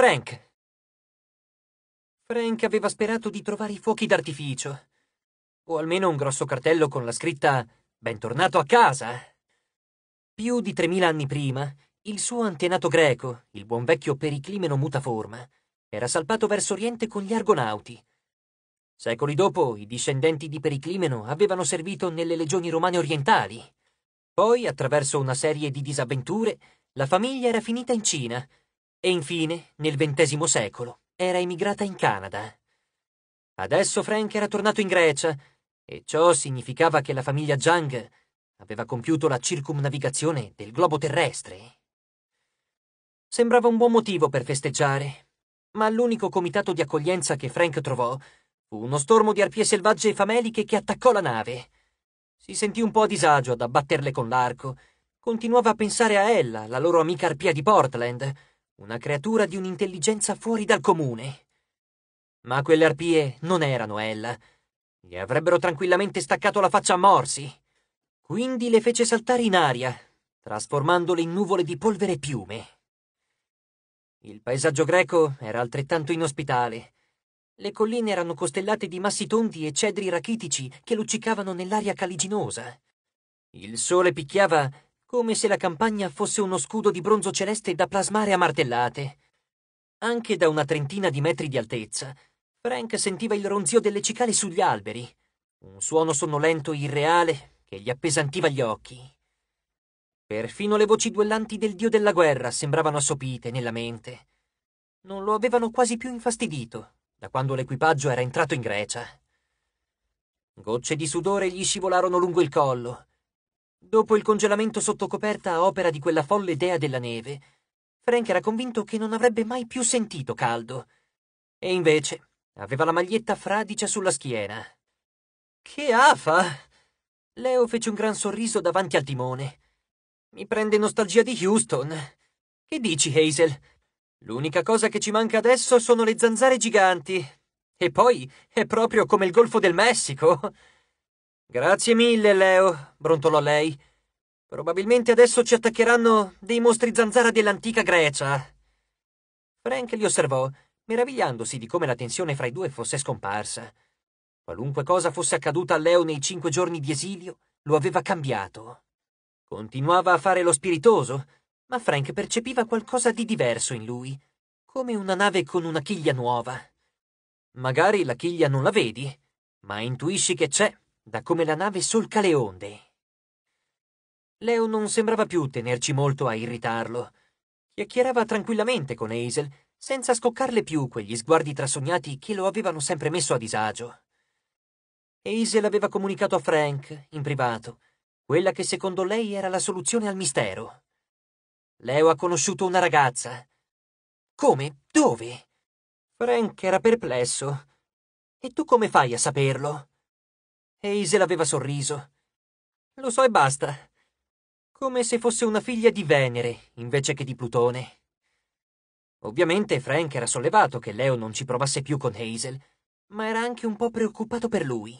Frank. Frank aveva sperato di trovare i fuochi d'artificio. O almeno un grosso cartello con la scritta Bentornato a casa. Più di 3.000 anni prima, il suo antenato greco, il buon vecchio Periclimeno Mutaforma, era salpato verso Oriente con gli Argonauti. Secoli dopo, i discendenti di Periclimeno avevano servito nelle legioni romane orientali. Poi, attraverso una serie di disavventure, la famiglia era finita in Cina, e infine, nel XX secolo, era emigrata in Canada. Adesso Frank era tornato in Grecia, e ciò significava che la famiglia Zhang aveva compiuto la circumnavigazione del globo terrestre. Sembrava un buon motivo per festeggiare, ma l'unico comitato di accoglienza che Frank trovò fu uno stormo di arpie selvagge e fameliche che attaccò la nave. Si sentì un po' a disagio ad abbatterle con l'arco. Continuava a pensare a ella, la loro amica arpia di Portland, una creatura di un'intelligenza fuori dal comune. Ma quelle arpie non erano Ella. Gli avrebbero tranquillamente staccato la faccia a morsi. Quindi le fece saltare in aria, trasformandole in nuvole di polvere e piume. Il paesaggio greco era altrettanto inospitale. Le colline erano costellate di massi tondi e cedri rachitici che luccicavano nell'aria caliginosa. Il sole picchiava come se la campagna fosse uno scudo di bronzo celeste da plasmare a martellate. Anche da una trentina di metri di altezza, Frank sentiva il ronzio delle cicale sugli alberi, un suono sonnolento e irreale che gli appesantiva gli occhi. Perfino le voci duellanti del dio della guerra sembravano assopite nella mente. Non lo avevano quasi più infastidito da quando l'equipaggio era entrato in Grecia. Gocce di sudore gli scivolarono lungo il collo Dopo il congelamento sotto coperta a opera di quella folle dea della neve, Frank era convinto che non avrebbe mai più sentito caldo. E invece aveva la maglietta fradicia sulla schiena. Che afa! Leo fece un gran sorriso davanti al timone. Mi prende nostalgia di Houston. Che dici, Hazel? L'unica cosa che ci manca adesso sono le zanzare giganti. E poi è proprio come il Golfo del Messico. Grazie mille, Leo, brontolò lei. Probabilmente adesso ci attaccheranno dei mostri zanzara dell'antica Grecia. Frank li osservò, meravigliandosi di come la tensione fra i due fosse scomparsa. Qualunque cosa fosse accaduta a Leo nei cinque giorni di esilio, lo aveva cambiato. Continuava a fare lo spiritoso, ma Frank percepiva qualcosa di diverso in lui, come una nave con una chiglia nuova. Magari la chiglia non la vedi, ma intuisci che c'è da come la nave solca le onde. Leo non sembrava più tenerci molto a irritarlo. Chiacchierava tranquillamente con Hazel, senza scoccarle più quegli sguardi trasognati che lo avevano sempre messo a disagio. Hazel aveva comunicato a Frank, in privato, quella che secondo lei era la soluzione al mistero. Leo ha conosciuto una ragazza. Come? Dove? Frank era perplesso. E tu come fai a saperlo? e Isel aveva sorriso. Lo so e basta. Come se fosse una figlia di Venere invece che di Plutone. Ovviamente Frank era sollevato che Leo non ci provasse più con Hazel, ma era anche un po' preoccupato per lui.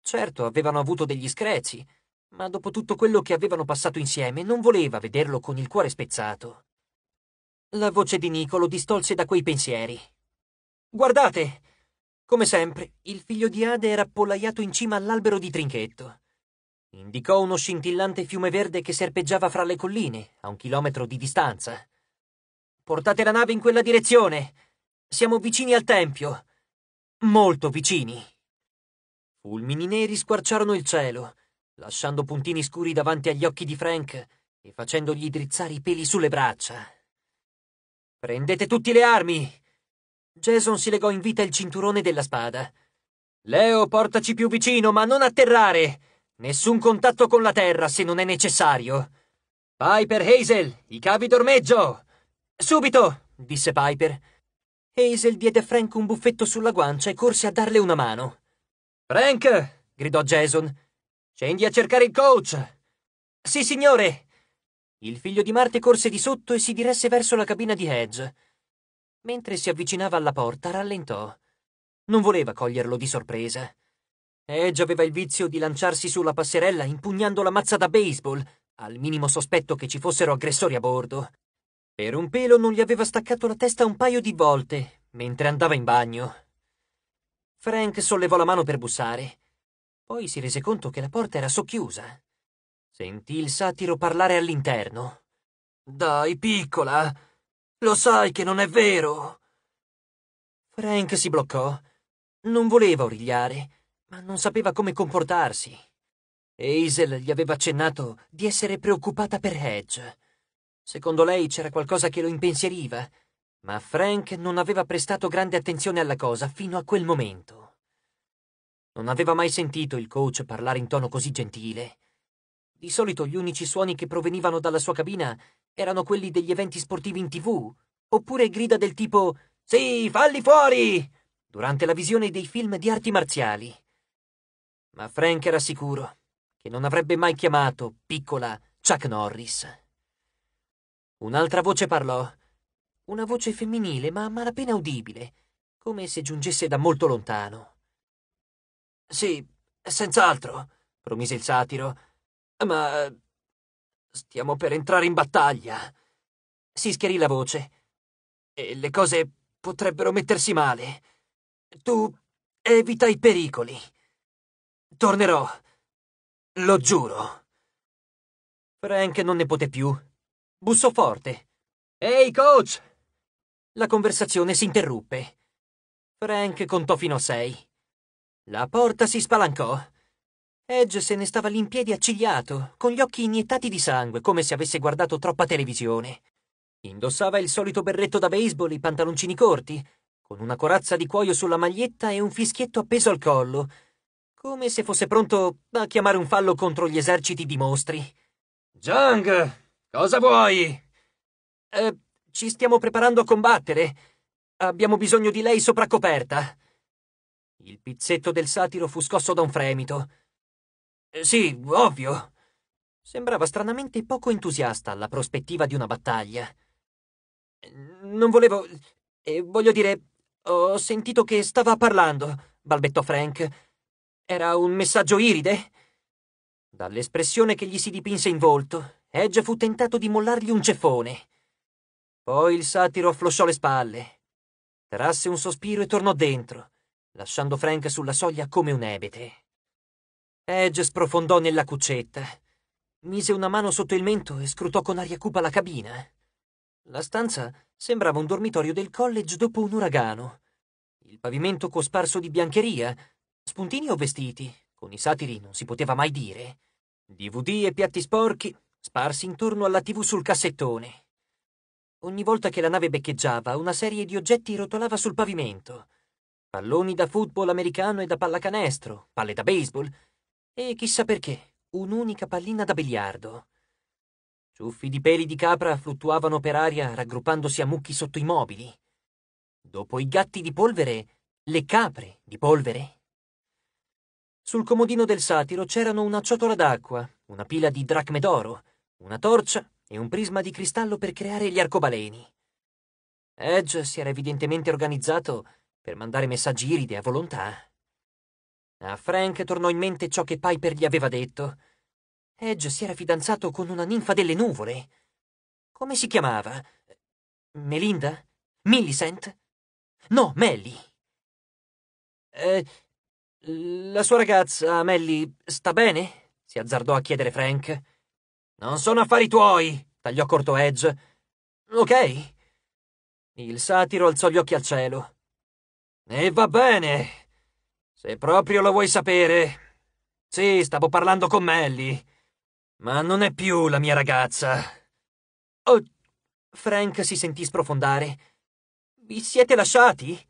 Certo, avevano avuto degli screzi, ma dopo tutto quello che avevano passato insieme non voleva vederlo con il cuore spezzato. La voce di Nicolo distolse da quei pensieri. Guardate! Come sempre, il figlio di Ade era appollaiato in cima all'albero di Trinchetto. Indicò uno scintillante fiume verde che serpeggiava fra le colline, a un chilometro di distanza. Portate la nave in quella direzione! Siamo vicini al tempio! Molto vicini! Fulmini neri squarciarono il cielo, lasciando puntini scuri davanti agli occhi di Frank e facendogli drizzare i peli sulle braccia. Prendete tutti le armi! Jason si legò in vita il cinturone della spada. Leo, portaci più vicino, ma non atterrare! Nessun contatto con la terra se non è necessario. Piper, Hazel, i cavi d'ormeggio! Subito! disse Piper. Hazel diede a Frank un buffetto sulla guancia e corse a darle una mano. Frank! gridò Jason. Scendi a cercare il coach! Sì, signore! Il figlio di Marte corse di sotto e si diresse verso la cabina di Hedge mentre si avvicinava alla porta, rallentò. Non voleva coglierlo di sorpresa. Edge eh, aveva il vizio di lanciarsi sulla passerella impugnando la mazza da baseball, al minimo sospetto che ci fossero aggressori a bordo. Per un pelo non gli aveva staccato la testa un paio di volte, mentre andava in bagno. Frank sollevò la mano per bussare. Poi si rese conto che la porta era socchiusa. Sentì il satiro parlare all'interno. Dai, piccola, lo sai che non è vero. Frank si bloccò. Non voleva origliare, ma non sapeva come comportarsi. Hazel gli aveva accennato di essere preoccupata per Hedge. Secondo lei c'era qualcosa che lo impensieriva, ma Frank non aveva prestato grande attenzione alla cosa fino a quel momento. Non aveva mai sentito il coach parlare in tono così gentile. Di solito gli unici suoni che provenivano dalla sua cabina erano quelli degli eventi sportivi in tv, oppure grida del tipo Sì, falli fuori! durante la visione dei film di arti marziali. Ma Frank era sicuro che non avrebbe mai chiamato piccola Chuck Norris. Un'altra voce parlò, una voce femminile ma a malapena udibile, come se giungesse da molto lontano. Sì, senz'altro, promise il satiro, ma Stiamo per entrare in battaglia. Si schiarì la voce. E le cose potrebbero mettersi male. Tu evita i pericoli. Tornerò. Lo giuro. Frank non ne poté più. Bussò forte. Ehi, coach! La conversazione si interruppe. Frank contò fino a sei. La porta si spalancò Edge se ne stava lì in piedi accigliato, con gli occhi iniettati di sangue, come se avesse guardato troppa televisione. Indossava il solito berretto da baseball, i pantaloncini corti, con una corazza di cuoio sulla maglietta e un fischietto appeso al collo, come se fosse pronto a chiamare un fallo contro gli eserciti di mostri. Jung, cosa vuoi? Eh, ci stiamo preparando a combattere. Abbiamo bisogno di lei sopra coperta. Il pizzetto del satiro fu scosso da un fremito. Eh, sì, ovvio. Sembrava stranamente poco entusiasta alla prospettiva di una battaglia. Non volevo. Eh, voglio dire, ho sentito che stava parlando, balbettò Frank. Era un messaggio iride? Dall'espressione che gli si dipinse in volto, Edge fu tentato di mollargli un ceffone. Poi il satiro afflosciò le spalle, trasse un sospiro e tornò dentro, lasciando Frank sulla soglia come un ebete. Edge sprofondò nella cuccetta. Mise una mano sotto il mento e scrutò con aria cupa la cabina. La stanza sembrava un dormitorio del college dopo un uragano. Il pavimento cosparso di biancheria, spuntini o vestiti, con i satiri non si poteva mai dire. DVD e piatti sporchi sparsi intorno alla TV sul cassettone. Ogni volta che la nave beccheggiava, una serie di oggetti rotolava sul pavimento. Palloni da football americano e da pallacanestro, palle da baseball, e chissà perché, un'unica pallina da biliardo. Ciuffi di peli di capra fluttuavano per aria raggruppandosi a mucchi sotto i mobili. Dopo i gatti di polvere, le capre di polvere. Sul comodino del satiro c'erano una ciotola d'acqua, una pila di dracme d'oro, una torcia e un prisma di cristallo per creare gli arcobaleni. Edge si era evidentemente organizzato per mandare messaggi iride a volontà. A Frank tornò in mente ciò che Piper gli aveva detto. Edge si era fidanzato con una ninfa delle nuvole. Come si chiamava? Melinda? Millicent? No, Melly. Eh, la sua ragazza, Melly, sta bene? si azzardò a chiedere Frank. Non sono affari tuoi, tagliò corto Edge. Ok. Il satiro alzò gli occhi al cielo. E va bene, se proprio lo vuoi sapere. Sì, stavo parlando con Melly, ma non è più la mia ragazza. Oh, Frank si sentì sprofondare. Vi siete lasciati?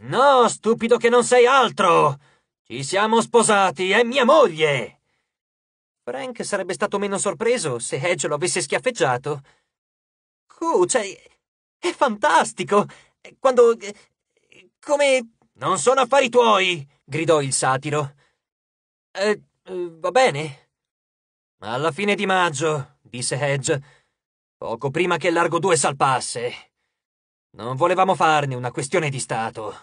No, stupido che non sei altro! Ci siamo sposati, è mia moglie! Frank sarebbe stato meno sorpreso se Hedge lo avesse schiaffeggiato. Cu, cioè, è fantastico! Quando... come... Non sono affari tuoi! gridò il satiro. E, eh, eh, va bene. Alla fine di maggio, disse Hedge, poco prima che Largo 2 salpasse. Non volevamo farne una questione di Stato.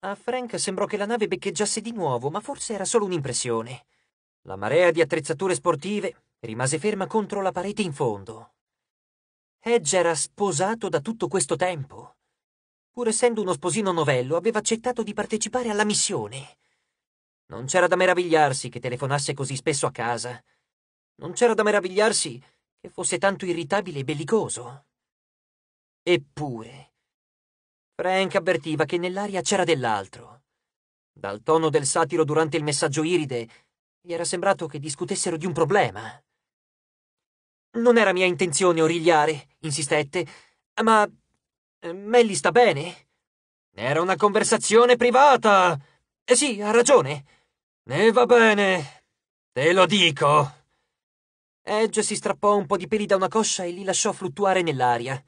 A Frank sembrò che la nave beccheggiasse di nuovo, ma forse era solo un'impressione. La marea di attrezzature sportive rimase ferma contro la parete in fondo. Hedge era sposato da tutto questo tempo pur essendo uno sposino novello, aveva accettato di partecipare alla missione. Non c'era da meravigliarsi che telefonasse così spesso a casa. Non c'era da meravigliarsi che fosse tanto irritabile e bellicoso. Eppure, Frank avvertiva che nell'aria c'era dell'altro. Dal tono del satiro durante il messaggio iride, gli era sembrato che discutessero di un problema. Non era mia intenzione origliare, insistette, ma eh, Melly sta bene? Era una conversazione privata. Eh sì, ha ragione. E eh, va bene. Te lo dico. Edge si strappò un po' di peli da una coscia e li lasciò fluttuare nell'aria.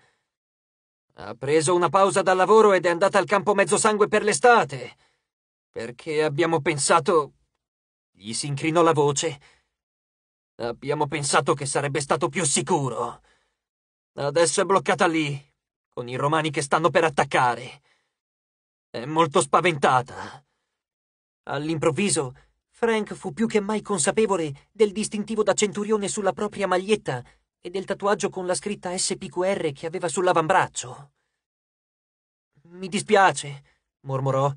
Ha preso una pausa dal lavoro ed è andata al campo mezzosangue per l'estate. Perché abbiamo pensato... Gli si incrinò la voce. Abbiamo pensato che sarebbe stato più sicuro. Adesso è bloccata lì, con i romani che stanno per attaccare. È molto spaventata. All'improvviso, Frank fu più che mai consapevole del distintivo da centurione sulla propria maglietta e del tatuaggio con la scritta SPQR che aveva sull'avambraccio. Mi dispiace, mormorò,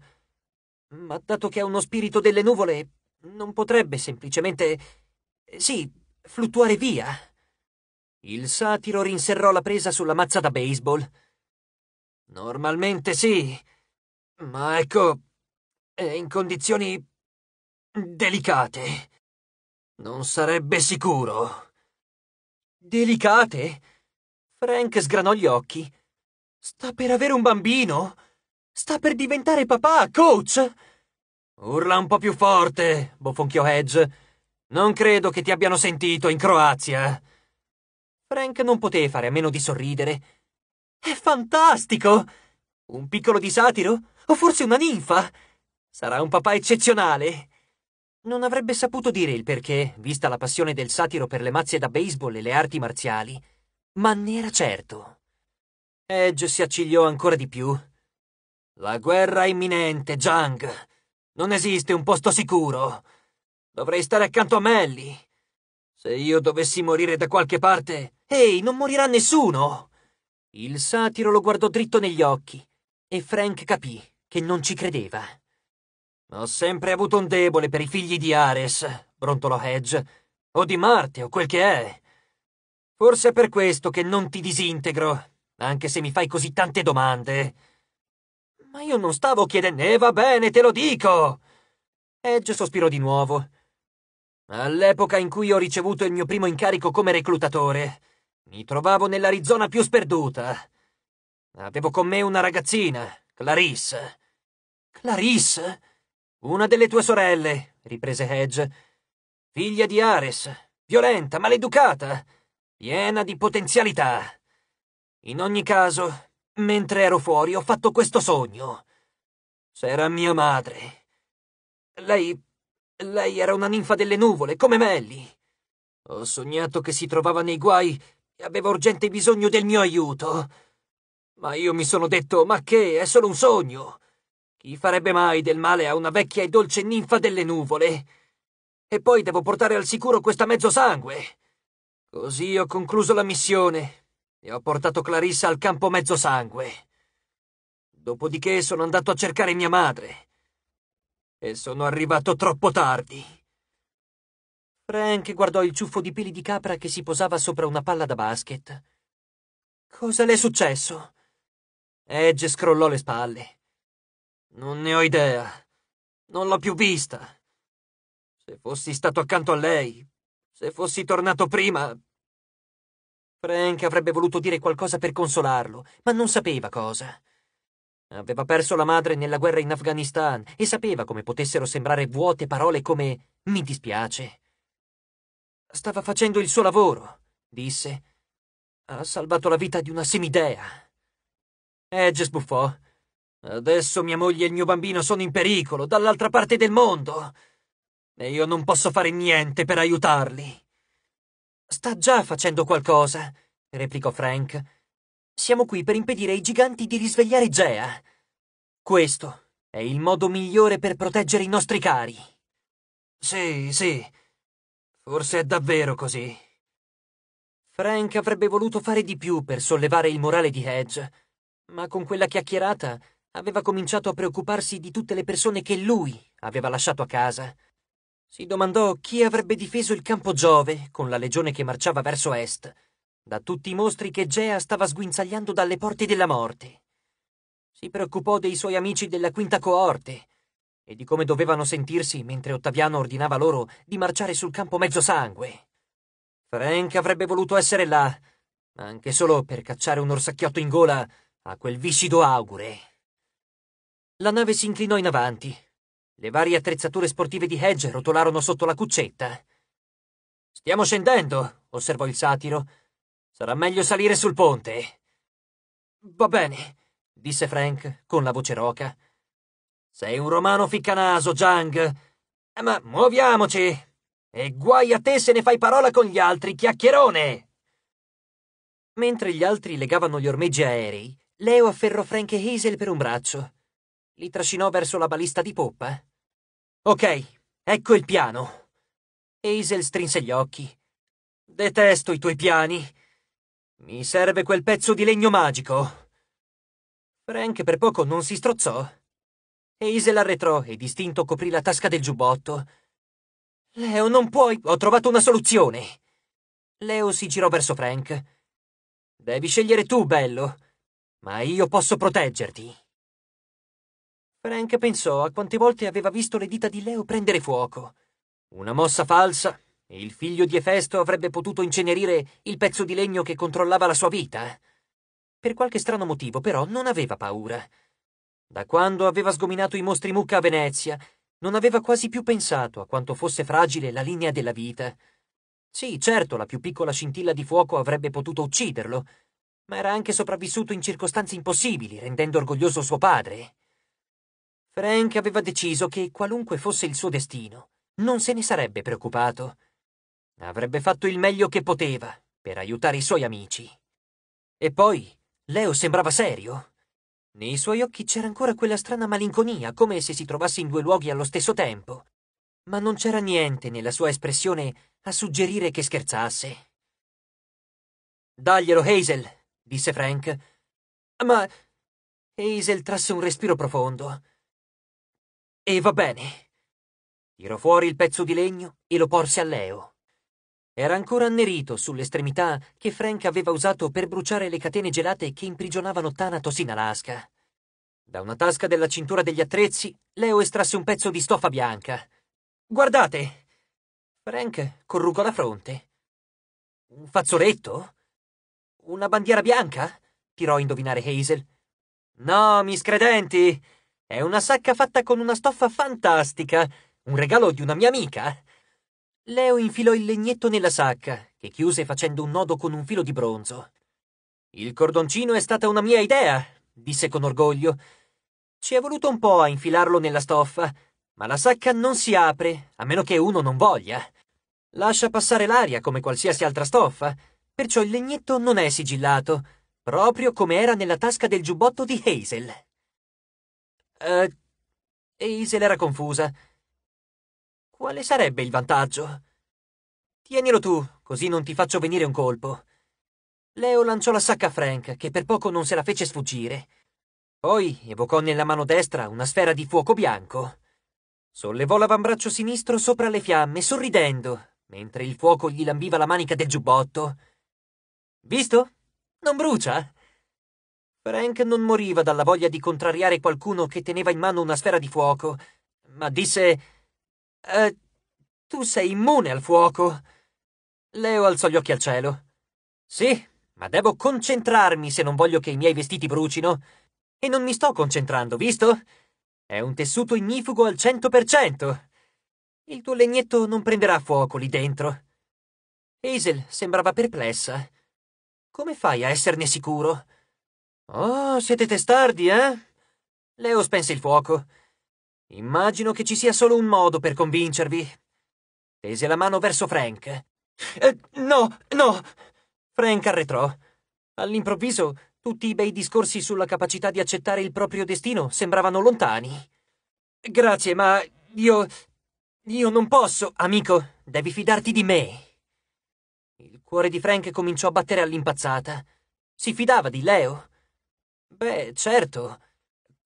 ma dato che è uno spirito delle nuvole, non potrebbe semplicemente. sì, fluttuare via. Il satiro rinserrò la presa sulla mazza da baseball Normalmente sì, ma ecco, è in condizioni delicate. Non sarebbe sicuro. Delicate? Frank sgranò gli occhi. Sta per avere un bambino? Sta per diventare papà, coach! Urla un po' più forte, bofonchiò Hedge. Non credo che ti abbiano sentito in Croazia. Frank non poté fare a meno di sorridere. È fantastico! Un piccolo disatiro? O forse una ninfa? Sarà un papà eccezionale! Non avrebbe saputo dire il perché, vista la passione del satiro per le mazze da baseball e le arti marziali, ma ne era certo. Edge si accigliò ancora di più. La guerra è imminente, Jang. Non esiste un posto sicuro. Dovrei stare accanto a Melly. Se io dovessi morire da qualche parte... Ehi, non morirà nessuno! Il satiro lo guardò dritto negli occhi e Frank capì che non ci credeva. Ho sempre avuto un debole per i figli di Ares, brontolò Hedge, o di Marte o quel che è. Forse è per questo che non ti disintegro, anche se mi fai così tante domande. Ma io non stavo chiedendo... E eh, va bene, te lo dico! Edge sospirò di nuovo. All'epoca in cui ho ricevuto il mio primo incarico come reclutatore, mi trovavo nell'Arizona più sperduta. Avevo con me una ragazzina, Clarisse. Clarisse? Una delle tue sorelle, riprese Hedge. Figlia di Ares, violenta, maleducata, piena di potenzialità. In ogni caso, mentre ero fuori ho fatto questo sogno. C'era mia madre. Lei... lei era una ninfa delle nuvole, come Melly. Ho sognato che si trovava nei guai aveva urgente bisogno del mio aiuto. Ma io mi sono detto, ma che, è solo un sogno. Chi farebbe mai del male a una vecchia e dolce ninfa delle nuvole? E poi devo portare al sicuro questa mezzosangue. Così ho concluso la missione e ho portato Clarissa al campo mezzosangue. Dopodiché sono andato a cercare mia madre. E sono arrivato troppo tardi. Frank guardò il ciuffo di peli di capra che si posava sopra una palla da basket. Cosa le è successo? Edge scrollò le spalle. Non ne ho idea. Non l'ho più vista. Se fossi stato accanto a lei, se fossi tornato prima... Frank avrebbe voluto dire qualcosa per consolarlo, ma non sapeva cosa. Aveva perso la madre nella guerra in Afghanistan e sapeva come potessero sembrare vuote parole come mi dispiace. Stava facendo il suo lavoro, disse. Ha salvato la vita di una semidea. Edge eh, sbuffò. Adesso mia moglie e il mio bambino sono in pericolo, dall'altra parte del mondo. E io non posso fare niente per aiutarli. Sta già facendo qualcosa, replicò Frank. Siamo qui per impedire ai giganti di risvegliare Gea. Questo è il modo migliore per proteggere i nostri cari. Sì, sì, Forse è davvero così. Frank avrebbe voluto fare di più per sollevare il morale di Hedge, ma con quella chiacchierata aveva cominciato a preoccuparsi di tutte le persone che lui aveva lasciato a casa. Si domandò chi avrebbe difeso il campo Giove con la legione che marciava verso est, da tutti i mostri che Gea stava sguinzagliando dalle porte della morte. Si preoccupò dei suoi amici della quinta coorte, e di come dovevano sentirsi mentre Ottaviano ordinava loro di marciare sul campo mezzo sangue. Frank avrebbe voluto essere là, anche solo per cacciare un orsacchiotto in gola a quel viscido augure. La nave si inclinò in avanti. Le varie attrezzature sportive di Hedge rotolarono sotto la cuccetta. Stiamo scendendo, osservò il satiro. Sarà meglio salire sul ponte. Va bene, disse Frank con la voce roca. Sei un romano ficcanaso, Zhang. Eh, ma muoviamoci! E guai a te se ne fai parola con gli altri, chiacchierone! Mentre gli altri legavano gli ormeggi aerei, Leo afferrò Frank e Hazel per un braccio. Li trascinò verso la balista di poppa. Ok, ecco il piano. Hazel strinse gli occhi. Detesto i tuoi piani. Mi serve quel pezzo di legno magico. Frank per poco non si strozzò e Isel arretrò e distinto coprì la tasca del giubbotto. Leo, non puoi! Ho trovato una soluzione! Leo si girò verso Frank. Devi scegliere tu, bello, ma io posso proteggerti. Frank pensò a quante volte aveva visto le dita di Leo prendere fuoco. Una mossa falsa e il figlio di Efesto avrebbe potuto incenerire il pezzo di legno che controllava la sua vita. Per qualche strano motivo, però, non aveva paura. Da quando aveva sgominato i mostri mucca a Venezia, non aveva quasi più pensato a quanto fosse fragile la linea della vita. Sì, certo, la più piccola scintilla di fuoco avrebbe potuto ucciderlo, ma era anche sopravvissuto in circostanze impossibili, rendendo orgoglioso suo padre. Frank aveva deciso che, qualunque fosse il suo destino, non se ne sarebbe preoccupato. Avrebbe fatto il meglio che poteva per aiutare i suoi amici. E poi, Leo sembrava serio. Nei suoi occhi c'era ancora quella strana malinconia, come se si trovasse in due luoghi allo stesso tempo. Ma non c'era niente nella sua espressione a suggerire che scherzasse. Daglielo, Hazel, disse Frank. Ma. Hazel trasse un respiro profondo. E va bene. Tirò fuori il pezzo di legno e lo porse a Leo. Era ancora annerito sull'estremità che Frank aveva usato per bruciare le catene gelate che imprigionavano Thanatos in Alaska. Da una tasca della cintura degli attrezzi, Leo estrasse un pezzo di stoffa bianca. Guardate! Frank corrugò la fronte. Un fazzoletto? Una bandiera bianca? tirò a indovinare Hazel. No, miscredenti! È una sacca fatta con una stoffa fantastica! Un regalo di una mia amica! Leo infilò il legnetto nella sacca, che chiuse facendo un nodo con un filo di bronzo. Il cordoncino è stata una mia idea, disse con orgoglio. Ci è voluto un po' a infilarlo nella stoffa, ma la sacca non si apre, a meno che uno non voglia. Lascia passare l'aria come qualsiasi altra stoffa, perciò il legnetto non è sigillato, proprio come era nella tasca del giubbotto di Hazel. Uh, Hazel era confusa. Quale sarebbe il vantaggio? Tienilo tu, così non ti faccio venire un colpo. Leo lanciò la sacca a Frank, che per poco non se la fece sfuggire. Poi evocò nella mano destra una sfera di fuoco bianco. Sollevò l'avambraccio sinistro sopra le fiamme, sorridendo, mentre il fuoco gli lambiva la manica del giubbotto. Visto? Non brucia? Frank non moriva dalla voglia di contrariare qualcuno che teneva in mano una sfera di fuoco, ma disse eh, tu sei immune al fuoco. Leo alzò gli occhi al cielo. Sì, ma devo concentrarmi se non voglio che i miei vestiti brucino. E non mi sto concentrando, visto? È un tessuto ignifugo al 100%. Il tuo legnetto non prenderà fuoco lì dentro. Hazel sembrava perplessa. Come fai a esserne sicuro? Oh, siete testardi, eh? Leo spense il fuoco. Immagino che ci sia solo un modo per convincervi. Tese la mano verso Frank. Eh, no, no! Frank arretrò. All'improvviso, tutti i bei discorsi sulla capacità di accettare il proprio destino sembravano lontani. Grazie, ma io... io non posso, amico. Devi fidarti di me. Il cuore di Frank cominciò a battere all'impazzata. Si fidava di Leo. Beh, certo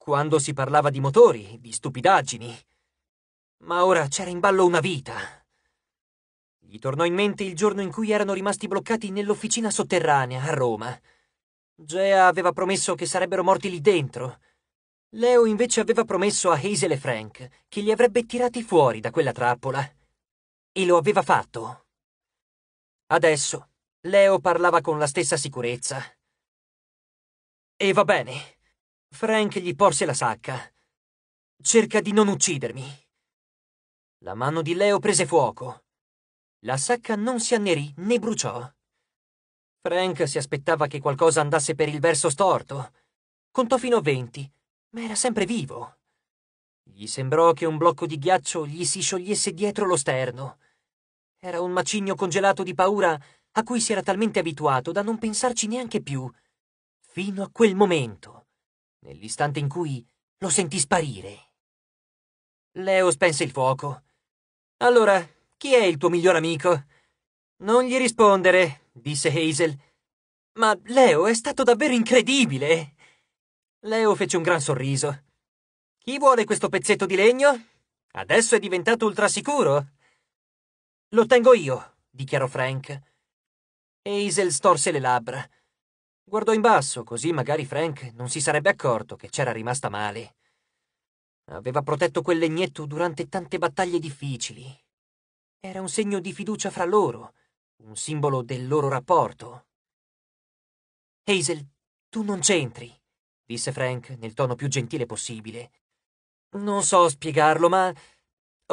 quando si parlava di motori, di stupidaggini. Ma ora c'era in ballo una vita. Gli tornò in mente il giorno in cui erano rimasti bloccati nell'officina sotterranea a Roma. Gea aveva promesso che sarebbero morti lì dentro. Leo invece aveva promesso a Hazel e Frank che li avrebbe tirati fuori da quella trappola. E lo aveva fatto. Adesso Leo parlava con la stessa sicurezza. E va bene. Frank gli porse la sacca. Cerca di non uccidermi. La mano di Leo prese fuoco. La sacca non si annerì né bruciò. Frank si aspettava che qualcosa andasse per il verso storto. Contò fino a venti, ma era sempre vivo. Gli sembrò che un blocco di ghiaccio gli si sciogliesse dietro lo sterno. Era un macigno congelato di paura a cui si era talmente abituato da non pensarci neanche più, fino a quel momento nell'istante in cui lo sentì sparire. Leo spense il fuoco. Allora, chi è il tuo miglior amico? Non gli rispondere, disse Hazel. Ma Leo è stato davvero incredibile. Leo fece un gran sorriso. Chi vuole questo pezzetto di legno? Adesso è diventato ultrasicuro. Lo tengo io, dichiarò Frank. Hazel storse le labbra. Guardò in basso, così magari Frank non si sarebbe accorto che c'era rimasta male. Aveva protetto quel legnetto durante tante battaglie difficili. Era un segno di fiducia fra loro, un simbolo del loro rapporto. Hazel, tu non c'entri, disse Frank nel tono più gentile possibile. Non so spiegarlo, ma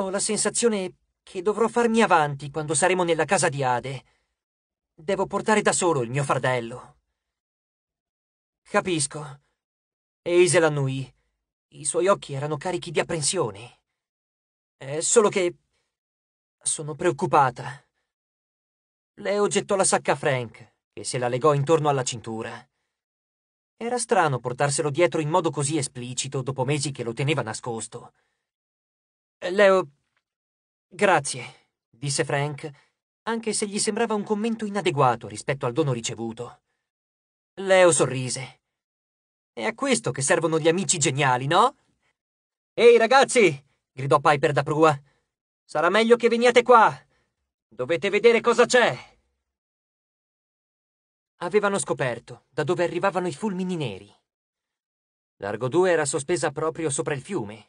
ho la sensazione che dovrò farmi avanti quando saremo nella casa di Ade. Devo portare da solo il mio fardello. Capisco. Hazel annui. I suoi occhi erano carichi di apprensione. È solo che... sono preoccupata. Leo gettò la sacca a Frank, che se la legò intorno alla cintura. Era strano portarselo dietro in modo così esplicito dopo mesi che lo teneva nascosto. Leo... Grazie, disse Frank, anche se gli sembrava un commento inadeguato rispetto al dono ricevuto. Leo sorrise. È a questo che servono gli amici geniali, no? Ehi ragazzi! gridò Piper da prua. Sarà meglio che veniate qua. Dovete vedere cosa c'è. Avevano scoperto da dove arrivavano i fulmini neri. Largo 2 era sospesa proprio sopra il fiume.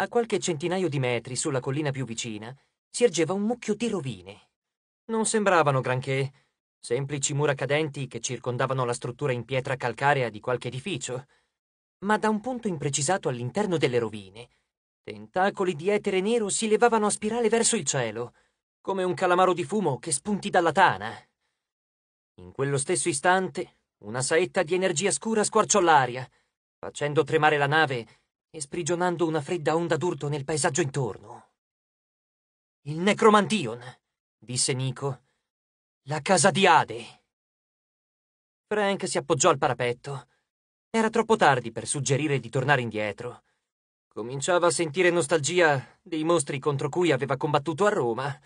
A qualche centinaio di metri sulla collina più vicina si ergeva un mucchio di rovine. Non sembravano granché, semplici mura cadenti che circondavano la struttura in pietra calcarea di qualche edificio, ma da un punto imprecisato all'interno delle rovine, tentacoli di etere nero si levavano a spirale verso il cielo, come un calamaro di fumo che spunti dalla tana. In quello stesso istante, una saetta di energia scura squarciò l'aria, facendo tremare la nave e sprigionando una fredda onda d'urto nel paesaggio intorno. Il Necromantion, disse Nico, la casa di Ade. Frank si appoggiò al parapetto. Era troppo tardi per suggerire di tornare indietro. Cominciava a sentire nostalgia dei mostri contro cui aveva combattuto a Roma.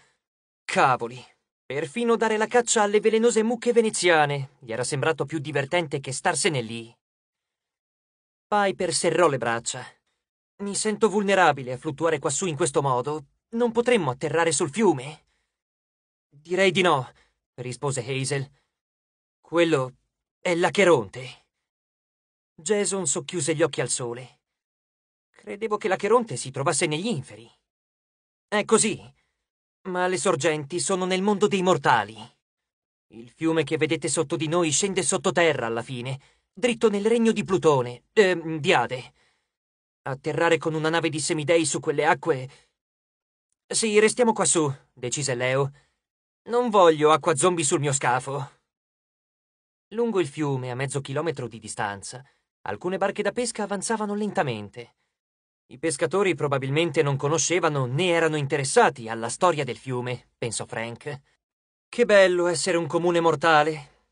Cavoli, perfino dare la caccia alle velenose mucche veneziane gli era sembrato più divertente che starsene lì. Piper serrò le braccia. Mi sento vulnerabile a fluttuare quassù in questo modo. Non potremmo atterrare sul fiume? Direi di no rispose Hazel. Quello è l'acheronte. Jason socchiuse gli occhi al sole. Credevo che l'acheronte si trovasse negli inferi. È così, ma le sorgenti sono nel mondo dei mortali. Il fiume che vedete sotto di noi scende sottoterra alla fine, dritto nel regno di Plutone, eh, di Ade. Atterrare con una nave di semidei su quelle acque... Sì, restiamo qua su, decise Leo non voglio acqua zombie sul mio scafo. Lungo il fiume, a mezzo chilometro di distanza, alcune barche da pesca avanzavano lentamente. I pescatori probabilmente non conoscevano né erano interessati alla storia del fiume, pensò Frank. Che bello essere un comune mortale.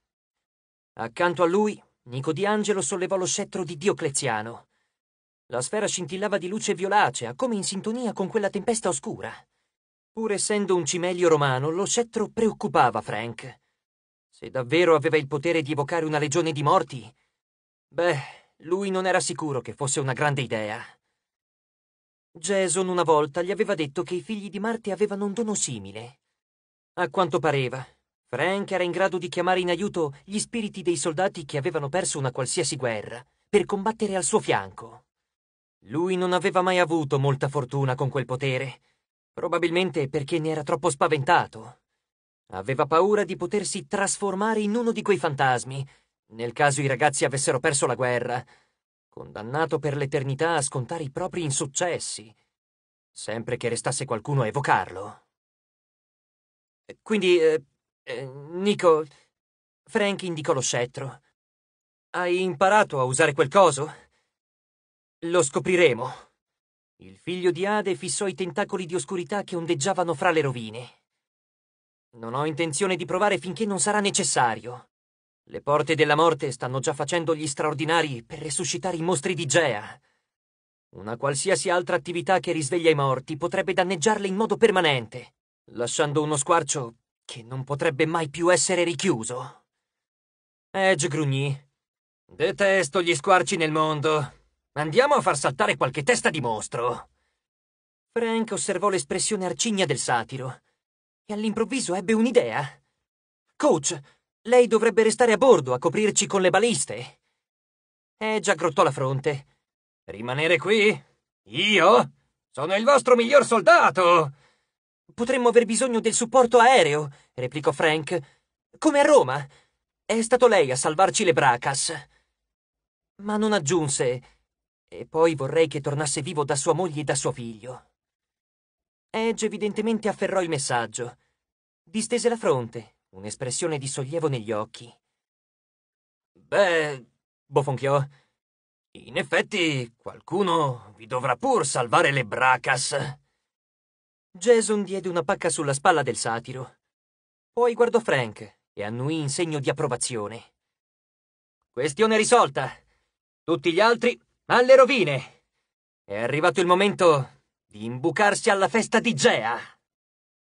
Accanto a lui, Nico di Angelo sollevò lo scettro di Diocleziano. La sfera scintillava di luce violacea, come in sintonia con quella tempesta oscura. Pur essendo un cimelio romano, lo scettro preoccupava Frank. Se davvero aveva il potere di evocare una legione di morti, beh, lui non era sicuro che fosse una grande idea. Jason una volta gli aveva detto che i figli di Marte avevano un dono simile. A quanto pareva, Frank era in grado di chiamare in aiuto gli spiriti dei soldati che avevano perso una qualsiasi guerra per combattere al suo fianco. Lui non aveva mai avuto molta fortuna con quel potere, Probabilmente perché ne era troppo spaventato. Aveva paura di potersi trasformare in uno di quei fantasmi, nel caso i ragazzi avessero perso la guerra, condannato per l'eternità a scontare i propri insuccessi, sempre che restasse qualcuno a evocarlo. Eh, quindi, eh, eh, Nico, Frank indicò lo scettro. Hai imparato a usare quel coso? Lo scopriremo. Il figlio di Ade fissò i tentacoli di oscurità che ondeggiavano fra le rovine. Non ho intenzione di provare finché non sarà necessario. Le porte della morte stanno già facendo gli straordinari per resuscitare i mostri di Gea. Una qualsiasi altra attività che risveglia i morti potrebbe danneggiarle in modo permanente, lasciando uno squarcio che non potrebbe mai più essere richiuso. Edge eh, grugnì. Detesto gli squarci nel mondo, Andiamo a far saltare qualche testa di mostro. Frank osservò l'espressione arcigna del satiro e all'improvviso ebbe un'idea. Coach, lei dovrebbe restare a bordo a coprirci con le baliste. Edge aggrottò la fronte. Rimanere qui? Io? Sono il vostro miglior soldato! Potremmo aver bisogno del supporto aereo, replicò Frank. Come a Roma. È stato lei a salvarci le Bracas. Ma non aggiunse e poi vorrei che tornasse vivo da sua moglie e da suo figlio. Edge evidentemente afferrò il messaggio. Distese la fronte, un'espressione di sollievo negli occhi. Beh, bofonchiò. In effetti, qualcuno vi dovrà pur salvare le bracas. Jason diede una pacca sulla spalla del satiro. Poi guardò Frank e annuì in segno di approvazione. Questione risolta. Tutti gli altri alle rovine! È arrivato il momento di imbucarsi alla festa di Gea!